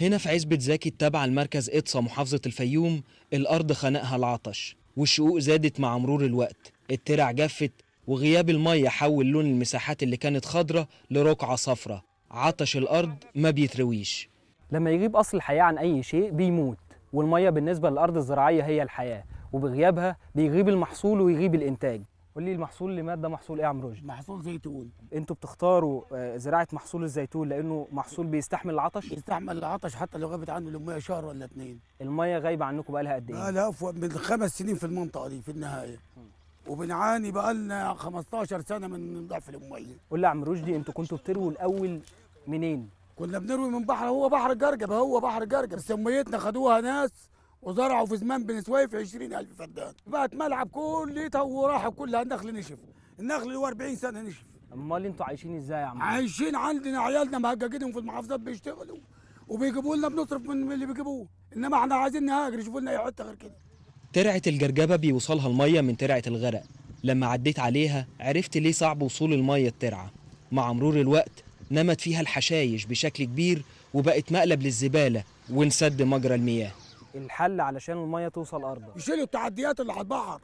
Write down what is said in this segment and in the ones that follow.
هنا في عزبة زاكي التابعة لمركز إتصا محافظة الفيوم الأرض خنقها العطش والشقوق زادت مع مرور الوقت الترع جفت وغياب المية حول لون المساحات اللي كانت خضرة لرقعة صفرة عطش الأرض ما بيترويش لما يغيب أصل الحياة عن أي شيء بيموت والمية بالنسبة للأرض الزراعية هي الحياة وبغيابها بيغيب المحصول ويغيب الإنتاج قول لي المحصول اللي مات ده محصول ايه يا عم رشدي؟ محصول زيتون انتوا بتختاروا آه، زراعه محصول الزيتون لانه محصول بيستحمل العطش؟ بيستحمل العطش حتى لو غابت عنه الميه شهر ولا اثنين الميه غايبه عنكم بقى لها قد ايه؟ لا من خمس سنين في المنطقه دي في النهايه وبنعاني بقى لنا 15 سنه من ضعف الميه قول لي يا عم رشدي انتوا كنتوا بتروا الاول منين؟ كنا بنروي من بحر هو بحر جرجب هو بحر جرجب بس ميتنا خدوها ناس وزرعوا في زمان بن سويف 20000 فدان بقت ملعب كليته وراحوا كلها النخل نشف النخل اللي هو 40 سنه نشف امال انتوا عايشين ازاي يا عم عايشين عندنا عيالنا مهججينهم في المحافظات بيشتغلوا وبيجيبوا لنا بنصرف من اللي بيجيبوه انما احنا عايزين نهاجر شوفوا لنا اي حته غير كده ترعه الجرجبه بيوصلها الميه من ترعه الغرق لما عديت عليها عرفت ليه صعب وصول الميه الترعه مع مرور الوقت نمت فيها الحشايش بشكل كبير وبقت مقلب للزباله ونسد مجرى المياه الحل علشان الميه توصل ارضك يشيلوا التعديات اللي على البحر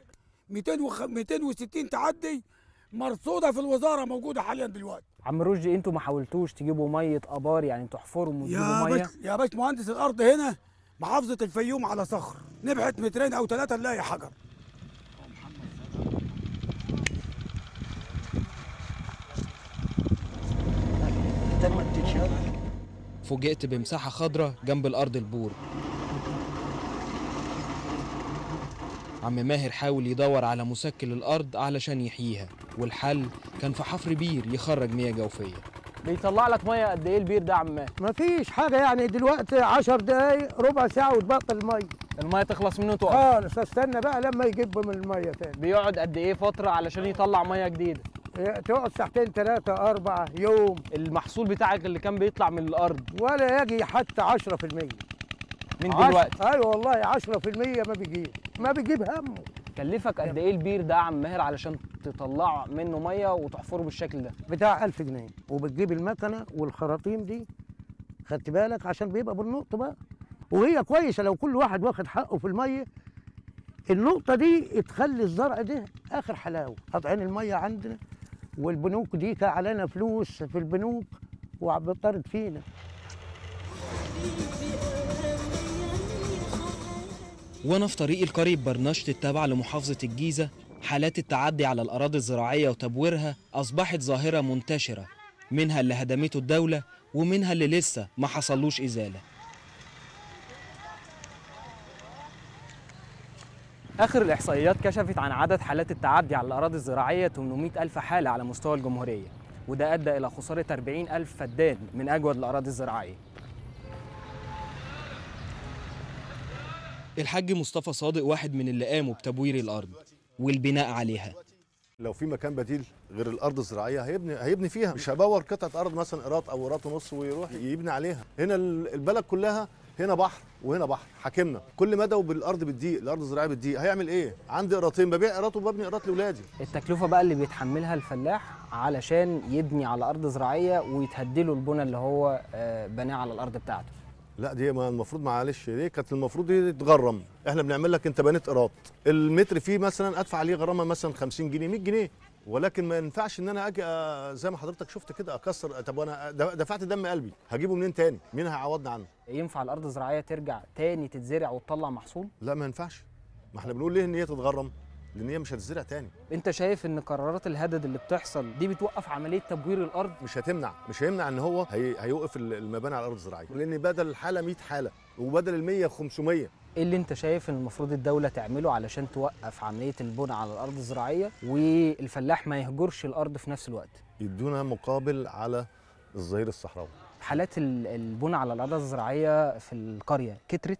260 تعدي مرصوده في الوزاره موجوده حاليا دلوقتي عم رشدي انتوا ما حاولتوش تجيبوا ميه ابار يعني تحفروا وتجيبوا ميه يا باش مهندس الارض هنا محافظه الفيوم على صخر نبعه مترين او ثلاثه نلاقي حجر فوجئت بمساحه خضراء جنب الارض البور عم ماهر حاول يدور على مسكن الارض علشان يحييها والحل كان في حفر بير يخرج مياه جوفية بيطلع لك ميه قد ايه البير ده يا عم ماهر؟ مفيش حاجه يعني دلوقتي 10 دقايق ربع ساعه وتبطل الميه الميه تخلص منه وتقف خالص استنى بقى لما يجيب من الميه تاني بيقعد قد ايه فتره علشان يطلع ميه جديده؟ إيه، تقعد ساعتين ثلاثة أربعة يوم المحصول بتاعك اللي كان بيطلع من الأرض ولا يجي حتى 10% من دلوقتي ايوه والله 10% ما بيجيب ما بيجيب همه كلفك قد ايه البير ده يا عم ماهر علشان تطلع منه ميه وتحفره بالشكل ده بتاع 1000 جنيه وبتجيب المكنه والخراطيم دي خدت بالك عشان بيبقى بالنقطه بقى وهي كويسه لو كل واحد واخد حقه في الميه النقطه دي تخلي الزرع ده اخر حلاوه قطعين الميه عندنا والبنوك دي كان علينا فلوس في البنوك وعم بتطرد فينا وانا في طريقي القريب برناشط التابعة لمحافظة الجيزة حالات التعدي على الأراضي الزراعية وتبويرها أصبحت ظاهرة منتشرة منها اللي هدمته الدولة ومنها اللي لسه ما حصلوش إزالة آخر الإحصائيات كشفت عن عدد حالات التعدي على الأراضي الزراعية 800 ألف حالة على مستوى الجمهورية وده أدى إلى خسارة 40 ألف فدان من أجود الأراضي الزراعية الحاج مصطفى صادق واحد من اللي قاموا بتبوير الارض والبناء عليها لو في مكان بديل غير الارض الزراعيه هيبني هيبني فيها مش هبور قطعه ارض مثلا قراط او قراط ونص ويروح يبني عليها هنا البلد كلها هنا بحر وهنا بحر حاكمنا كل مدى وبالارض بتضيق الارض الزراعيه بتضيق هيعمل ايه عندي قراطين ببيع قراط وببني قراط لاولادي التكلفه بقى اللي بيتحملها الفلاح علشان يبني على ارض زراعيه ويتهدله البنى اللي هو آه، بناه على الارض بتاعته لا دي ما المفروض معلش دي كانت المفروض دي تتغرم احنا بنعمل لك انت بنيت قراط المتر فيه مثلا ادفع عليه غرامه مثلا 50 جنيه 100 جنيه ولكن ما ينفعش ان انا اجي آه، زي ما حضرتك شفت كده اكسر طب وانا دفعت دم قلبي هجيبه منين تاني مين هيعوضني عنه ينفع الارض الزراعيه ترجع تاني تتزرع وتطلع محصول لا ما ينفعش ما احنا بنقول ليه ان هي تتغرم لان هي مش هتزرع تاني انت شايف ان قرارات الهدد اللي بتحصل دي بتوقف عمليه تبوير الارض مش هتمنع مش هيمنع ان هو هي... هيوقف المباني على الارض الزراعيه لان بدل الحاله 100 حاله وبدل ال 100 500 ايه اللي انت شايف ان المفروض الدوله تعمله علشان توقف عمليه البناء على الارض الزراعيه والفلاح ما يهجرش الارض في نفس الوقت يدونا مقابل على الظهير الصحراوي حالات البناء على الارض الزراعيه في القريه كترت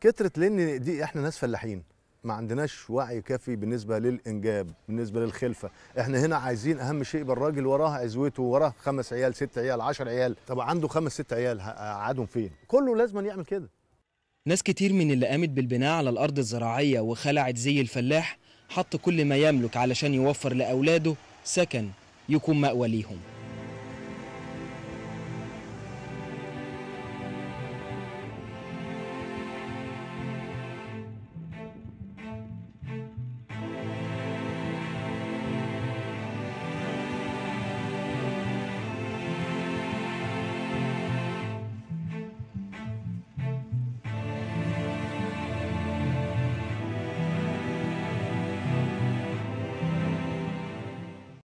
كترت لان دي احنا ناس فلاحين ما عندناش وعي كافي بالنسبه للانجاب بالنسبه للخلفه احنا هنا عايزين اهم شيء يبقى الراجل وراه عزوته وراه خمس عيال ست عيال عشر عيال طب عنده خمس ست عيال قعدهم فين كله لازم يعمل كده ناس كتير من اللي قامت بالبناء على الارض الزراعيه وخلعت زي الفلاح حط كل ما يملك علشان يوفر لاولاده سكن يكون مأوى ليهم